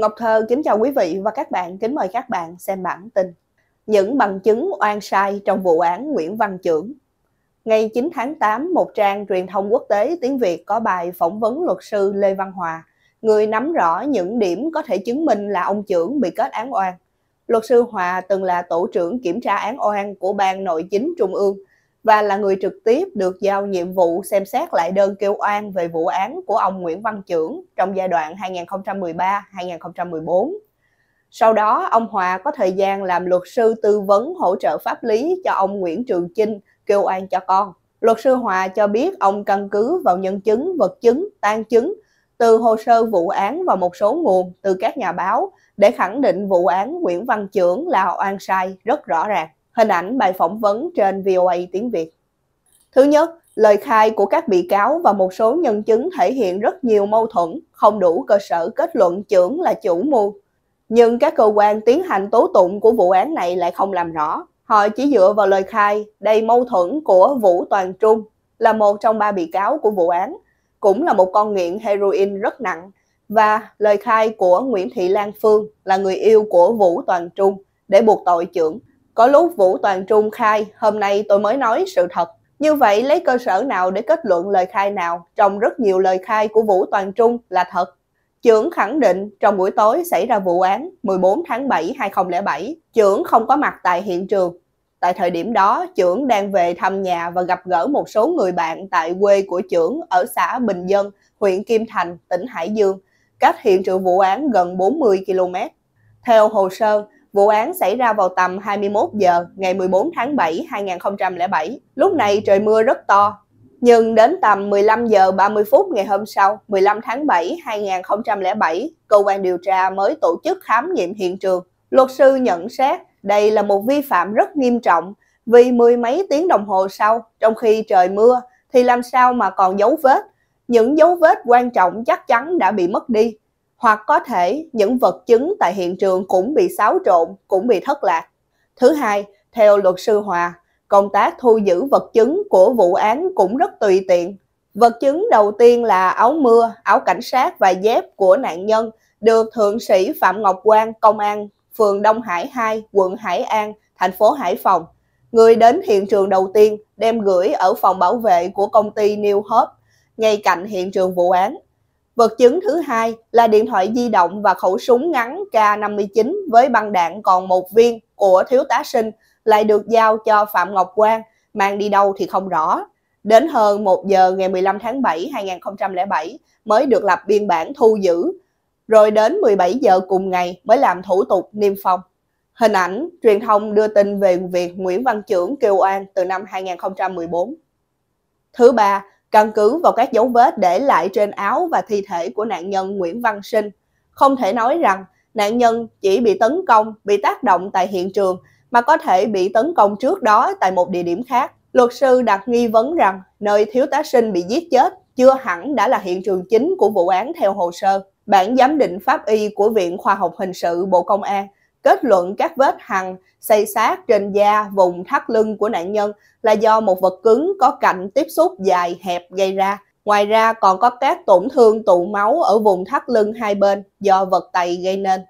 Ngọc Thơ kính chào quý vị và các bạn, kính mời các bạn xem bản tin. Những bằng chứng oan sai trong vụ án Nguyễn Văn Trưởng. Ngày 9 tháng 8, một trang truyền thông quốc tế tiếng Việt có bài phỏng vấn luật sư Lê Văn Hòa, người nắm rõ những điểm có thể chứng minh là ông Trưởng bị kết án oan. Luật sư Hòa từng là tổ trưởng kiểm tra án oan của Ban Nội chính Trung ương và là người trực tiếp được giao nhiệm vụ xem xét lại đơn kêu oan về vụ án của ông Nguyễn Văn Trưởng trong giai đoạn 2013-2014. Sau đó, ông Hòa có thời gian làm luật sư tư vấn hỗ trợ pháp lý cho ông Nguyễn Trường Chinh kêu oan cho con. Luật sư Hòa cho biết ông căn cứ vào nhân chứng, vật chứng, tan chứng từ hồ sơ vụ án và một số nguồn từ các nhà báo để khẳng định vụ án Nguyễn Văn Trưởng là oan sai rất rõ ràng. Hình ảnh bài phỏng vấn trên VOA tiếng Việt. Thứ nhất, lời khai của các bị cáo và một số nhân chứng thể hiện rất nhiều mâu thuẫn, không đủ cơ sở kết luận trưởng là chủ mưu. Nhưng các cơ quan tiến hành tố tụng của vụ án này lại không làm rõ. Họ chỉ dựa vào lời khai đầy mâu thuẫn của Vũ Toàn Trung, là một trong ba bị cáo của vụ án, cũng là một con nghiện heroin rất nặng, và lời khai của Nguyễn Thị Lan Phương là người yêu của Vũ Toàn Trung để buộc tội trưởng. Có lúc Vũ Toàn Trung khai, hôm nay tôi mới nói sự thật. Như vậy lấy cơ sở nào để kết luận lời khai nào trong rất nhiều lời khai của Vũ Toàn Trung là thật? Trưởng khẳng định trong buổi tối xảy ra vụ án 14 tháng 7 2007, trưởng không có mặt tại hiện trường. Tại thời điểm đó, trưởng đang về thăm nhà và gặp gỡ một số người bạn tại quê của trưởng ở xã Bình Dân, huyện Kim Thành, tỉnh Hải Dương, cách hiện trường vụ án gần 40 km. Theo hồ sơ, Vụ án xảy ra vào tầm 21 giờ ngày 14 tháng 7 2007. Lúc này trời mưa rất to, nhưng đến tầm 15 giờ 30 phút ngày hôm sau, 15 tháng 7 2007, cơ quan điều tra mới tổ chức khám nghiệm hiện trường. Luật sư nhận xét đây là một vi phạm rất nghiêm trọng vì mười mấy tiếng đồng hồ sau, trong khi trời mưa thì làm sao mà còn dấu vết. Những dấu vết quan trọng chắc chắn đã bị mất đi hoặc có thể những vật chứng tại hiện trường cũng bị xáo trộn, cũng bị thất lạc. Thứ hai, theo luật sư Hòa, công tác thu giữ vật chứng của vụ án cũng rất tùy tiện. Vật chứng đầu tiên là áo mưa, áo cảnh sát và dép của nạn nhân được Thượng sĩ Phạm Ngọc Quang, công an phường Đông Hải 2, quận Hải An, thành phố Hải Phòng. Người đến hiện trường đầu tiên đem gửi ở phòng bảo vệ của công ty New Hope, ngay cạnh hiện trường vụ án. Vật chứng thứ hai là điện thoại di động và khẩu súng ngắn K59 với băng đạn còn một viên của thiếu tá sinh lại được giao cho Phạm Ngọc Quang, mang đi đâu thì không rõ. Đến hơn 1 giờ ngày 15 tháng 7 2007 mới được lập biên bản thu giữ, rồi đến 17 giờ cùng ngày mới làm thủ tục niêm phong. Hình ảnh truyền thông đưa tin về việc Nguyễn Văn Trưởng kêu oan từ năm 2014. Thứ ba Căn cứ vào các dấu vết để lại trên áo và thi thể của nạn nhân Nguyễn Văn Sinh, không thể nói rằng nạn nhân chỉ bị tấn công, bị tác động tại hiện trường mà có thể bị tấn công trước đó tại một địa điểm khác. Luật sư đặt nghi vấn rằng nơi thiếu tá sinh bị giết chết chưa hẳn đã là hiện trường chính của vụ án theo hồ sơ. Bản giám định pháp y của Viện Khoa học Hình sự Bộ Công an kết luận các vết hằn xây sát trên da vùng thắt lưng của nạn nhân là do một vật cứng có cạnh tiếp xúc dài hẹp gây ra. Ngoài ra còn có các tổn thương tụ máu ở vùng thắt lưng hai bên do vật tày gây nên.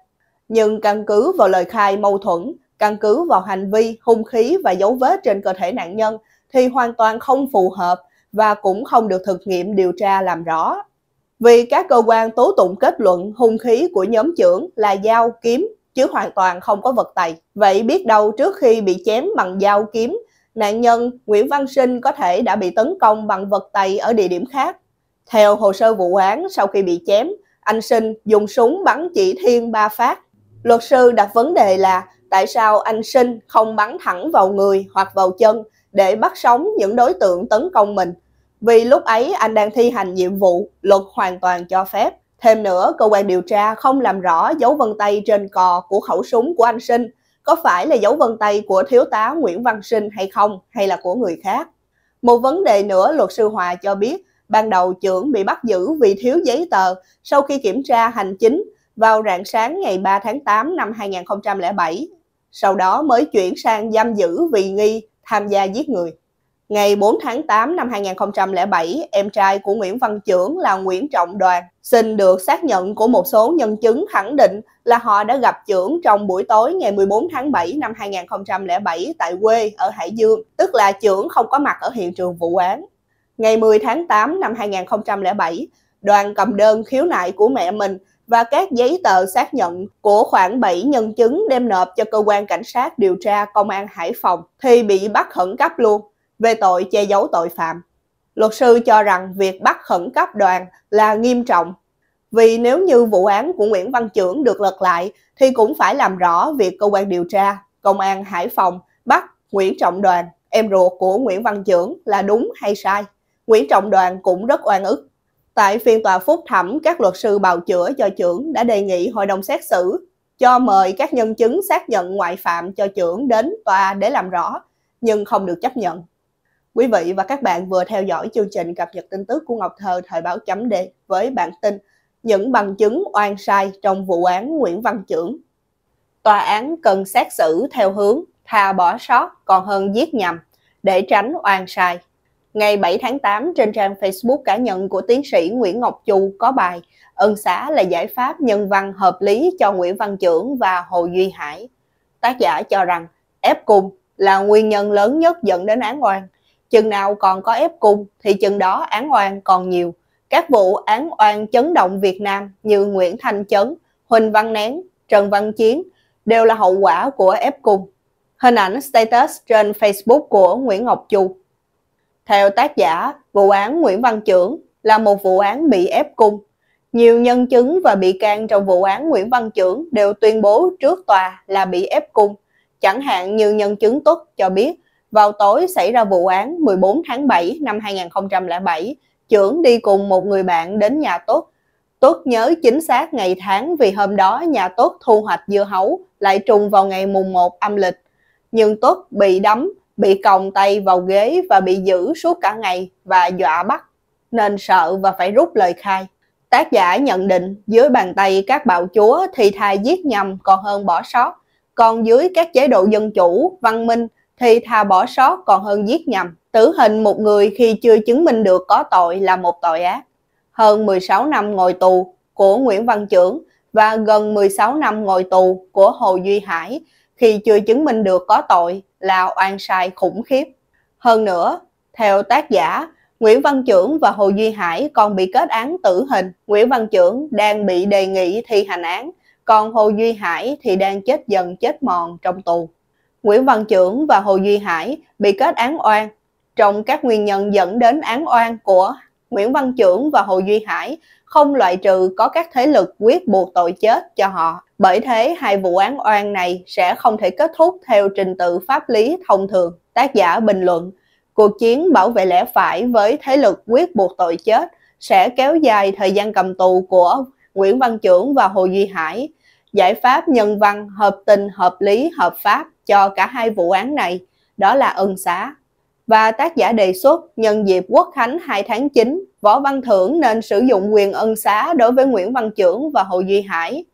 Nhưng căn cứ vào lời khai mâu thuẫn, căn cứ vào hành vi, hung khí và dấu vết trên cơ thể nạn nhân thì hoàn toàn không phù hợp và cũng không được thực nghiệm điều tra làm rõ. Vì các cơ quan tố tụng kết luận hung khí của nhóm trưởng là dao, kiếm, chứ hoàn toàn không có vật tày. Vậy biết đâu trước khi bị chém bằng dao kiếm, nạn nhân Nguyễn Văn Sinh có thể đã bị tấn công bằng vật tày ở địa điểm khác. Theo hồ sơ vụ án, sau khi bị chém, anh Sinh dùng súng bắn chỉ Thiên ba phát. Luật sư đặt vấn đề là tại sao anh Sinh không bắn thẳng vào người hoặc vào chân để bắt sống những đối tượng tấn công mình. Vì lúc ấy anh đang thi hành nhiệm vụ, luật hoàn toàn cho phép. Thêm nữa, cơ quan điều tra không làm rõ dấu vân tay trên cò của khẩu súng của anh Sinh có phải là dấu vân tay của thiếu tá Nguyễn Văn Sinh hay không hay là của người khác. Một vấn đề nữa luật sư Hòa cho biết, ban đầu trưởng bị bắt giữ vì thiếu giấy tờ sau khi kiểm tra hành chính vào rạng sáng ngày 3 tháng 8 năm 2007, sau đó mới chuyển sang giam giữ vì nghi tham gia giết người. Ngày 4 tháng 8 năm 2007, em trai của Nguyễn Văn Trưởng là Nguyễn Trọng Đoàn xin được xác nhận của một số nhân chứng khẳng định là họ đã gặp Trưởng trong buổi tối ngày 14 tháng 7 năm 2007 tại quê ở Hải Dương, tức là Trưởng không có mặt ở hiện trường vụ án. Ngày 10 tháng 8 năm 2007, Đoàn cầm đơn khiếu nại của mẹ mình và các giấy tờ xác nhận của khoảng 7 nhân chứng đem nộp cho cơ quan cảnh sát điều tra công an Hải Phòng thì bị bắt khẩn cấp luôn về tội che giấu tội phạm. Luật sư cho rằng việc bắt khẩn cấp đoàn là nghiêm trọng, vì nếu như vụ án của Nguyễn Văn Trưởng được lật lại thì cũng phải làm rõ việc cơ quan điều tra, công an Hải Phòng bắt Nguyễn Trọng Đoàn, em ruột của Nguyễn Văn Trưởng là đúng hay sai. Nguyễn Trọng Đoàn cũng rất oan ức. Tại phiên tòa phúc thẩm, các luật sư bào chữa cho trưởng đã đề nghị hội đồng xét xử cho mời các nhân chứng xác nhận ngoại phạm cho trưởng đến tòa để làm rõ, nhưng không được chấp nhận. Quý vị và các bạn vừa theo dõi chương trình cập nhật tin tức của Ngọc Thơ Thời báo chấm đề với bản tin Những bằng chứng oan sai trong vụ án Nguyễn Văn Trưởng. Tòa án cần xét xử theo hướng tha bỏ sót còn hơn giết nhầm để tránh oan sai. Ngày 7 tháng 8 trên trang Facebook cá nhân của tiến sĩ Nguyễn Ngọc Chu có bài Ân xá là giải pháp nhân văn hợp lý cho Nguyễn Văn Trưởng và Hồ Duy Hải. Tác giả cho rằng ép cung là nguyên nhân lớn nhất dẫn đến án oan chừng nào còn có ép cung thì chừng đó án oan còn nhiều. Các vụ án oan chấn động Việt Nam như Nguyễn Thanh Chấn, Huỳnh Văn Nén, Trần Văn Chiến đều là hậu quả của ép cung. Hình ảnh status trên Facebook của Nguyễn Ngọc Chu. Theo tác giả, vụ án Nguyễn Văn Trưởng là một vụ án bị ép cung. Nhiều nhân chứng và bị can trong vụ án Nguyễn Văn Trưởng đều tuyên bố trước tòa là bị ép cung. Chẳng hạn như nhân chứng Tuất cho biết vào tối xảy ra vụ án 14 tháng 7 năm 2007, trưởng đi cùng một người bạn đến nhà Tốt. Tốt nhớ chính xác ngày tháng vì hôm đó nhà Tốt thu hoạch dưa hấu lại trùng vào ngày mùng 1 âm lịch. Nhưng Tốt bị đấm, bị còng tay vào ghế và bị giữ suốt cả ngày và dọa bắt, nên sợ và phải rút lời khai. Tác giả nhận định dưới bàn tay các bạo chúa thì thà giết nhầm còn hơn bỏ sót. Còn dưới các chế độ dân chủ, văn minh thì thà bỏ sót còn hơn giết nhầm. Tử hình một người khi chưa chứng minh được có tội là một tội ác. Hơn 16 năm ngồi tù của Nguyễn Văn Trưởng và gần 16 năm ngồi tù của Hồ Duy Hải khi chưa chứng minh được có tội là oan sai khủng khiếp. Hơn nữa, theo tác giả, Nguyễn Văn Trưởng và Hồ Duy Hải còn bị kết án tử hình. Nguyễn Văn Trưởng đang bị đề nghị thi hành án, còn Hồ Duy Hải thì đang chết dần chết mòn trong tù. Nguyễn Văn Trưởng và Hồ Duy Hải bị kết án oan. Trong các nguyên nhân dẫn đến án oan của Nguyễn Văn Trưởng và Hồ Duy Hải không loại trừ có các thế lực quyết buộc tội chết cho họ. Bởi thế, hai vụ án oan này sẽ không thể kết thúc theo trình tự pháp lý thông thường. Tác giả bình luận, cuộc chiến bảo vệ lẽ phải với thế lực quyết buộc tội chết sẽ kéo dài thời gian cầm tù của Nguyễn Văn Trưởng và Hồ Duy Hải giải pháp nhân văn hợp tình hợp lý hợp pháp cho cả hai vụ án này, đó là ân xá. Và tác giả đề xuất nhân dịp Quốc Khánh 2 tháng 9, Võ Văn Thưởng nên sử dụng quyền ân xá đối với Nguyễn Văn Trưởng và Hồ Duy Hải.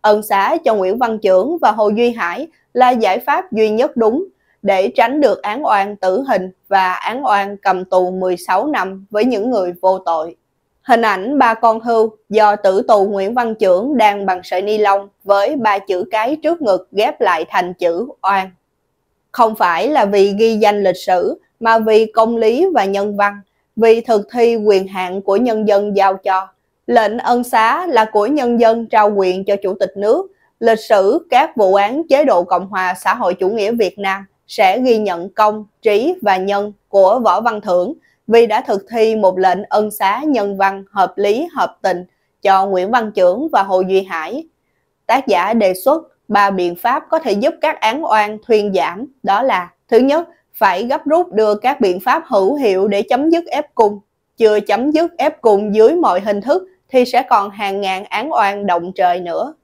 Ân xá cho Nguyễn Văn Trưởng và Hồ Duy Hải là giải pháp duy nhất đúng để tránh được án oan tử hình và án oan cầm tù 16 năm với những người vô tội. Hình ảnh ba con hưu do tử tù Nguyễn Văn Trưởng đang bằng sợi ni lông với ba chữ cái trước ngực ghép lại thành chữ oan. Không phải là vì ghi danh lịch sử mà vì công lý và nhân văn, vì thực thi quyền hạn của nhân dân giao cho. Lệnh ân xá là của nhân dân trao quyền cho chủ tịch nước. Lịch sử các vụ án chế độ Cộng hòa xã hội chủ nghĩa Việt Nam sẽ ghi nhận công, trí và nhân của Võ Văn Thưởng – vì đã thực thi một lệnh ân xá nhân văn hợp lý hợp tình cho Nguyễn Văn Trưởng và Hồ Duy Hải. Tác giả đề xuất ba biện pháp có thể giúp các án oan thuyên giảm, đó là thứ nhất, phải gấp rút đưa các biện pháp hữu hiệu để chấm dứt ép cung. Chưa chấm dứt ép cung dưới mọi hình thức thì sẽ còn hàng ngàn án oan động trời nữa.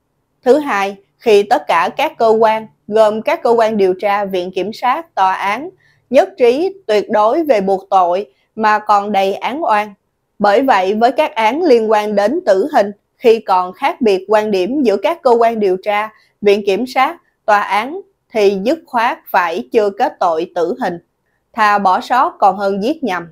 Thứ hai, khi tất cả các cơ quan, gồm các cơ quan điều tra, viện kiểm sát, tòa án, nhất trí tuyệt đối về buộc tội mà còn đầy án oan. Bởi vậy, với các án liên quan đến tử hình, khi còn khác biệt quan điểm giữa các cơ quan điều tra, viện kiểm sát, tòa án, thì dứt khoát phải chưa kết tội tử hình. Thà bỏ sót còn hơn giết nhầm.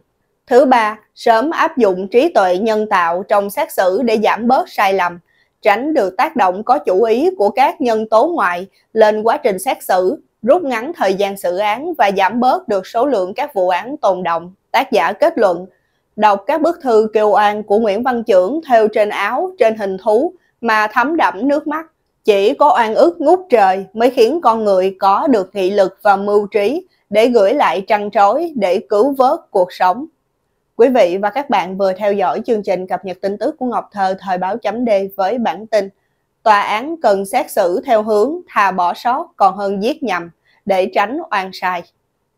Thứ ba, sớm áp dụng trí tuệ nhân tạo trong xét xử để giảm bớt sai lầm, tránh được tác động có chủ ý của các nhân tố ngoại lên quá trình xét xử, rút ngắn thời gian xử án và giảm bớt được số lượng các vụ án tồn động. Tác giả kết luận, đọc các bức thư kêu oan của Nguyễn Văn Trưởng theo trên áo, trên hình thú mà thấm đẫm nước mắt. Chỉ có oan ức ngút trời mới khiến con người có được nghị lực và mưu trí để gửi lại trăn trối để cứu vớt cuộc sống. Quý vị và các bạn vừa theo dõi chương trình cập nhật tin tức của Ngọc Thơ thời báo chấm D với bản tin Tòa án cần xét xử theo hướng thà bỏ sót còn hơn giết nhầm để tránh oan sai.